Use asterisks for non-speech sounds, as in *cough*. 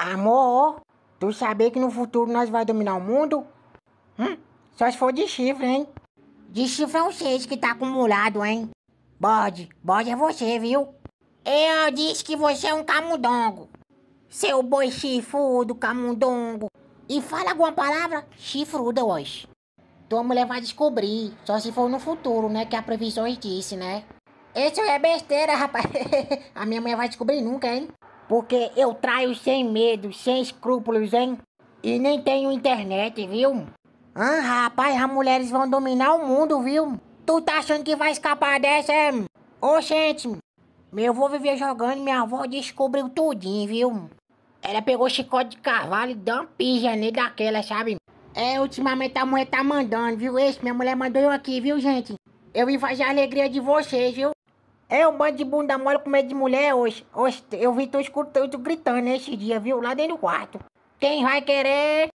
Amor, tu saber que no futuro nós vai dominar o mundo? Hum, só se for de chifre, hein? De chifre é o seis que tá acumulado, hein? Bode, bode é você, viu? Eu disse que você é um camundongo. Seu boi chifrudo, camundongo. E fala alguma palavra chifruda hoje. Tua mulher vai descobrir, só se for no futuro, né? Que a previsões disse, né? Isso é besteira, rapaz. *laughs* a minha mulher vai descobrir nunca, hein? Porque eu traio sem medo, sem escrúpulos, hein? E nem tenho internet, viu? Ah, rapaz, as mulheres vão dominar o mundo, viu? Tu tá achando que vai escapar dessa, é? Ô, gente, eu vou viver jogando e minha avó descobriu tudinho, viu? Ela pegou chicote de cavalo e deu uma pija nele daquela, sabe? É, ultimamente a mulher tá mandando, viu? Esse, minha mulher mandou eu aqui, viu, gente? Eu vim fazer a alegria de vocês, viu? É, o bando de bunda mole com medo de mulher hoje. Hoje eu vi tu escutando tu gritando esses dias, viu? Lá dentro do quarto. Quem vai querer?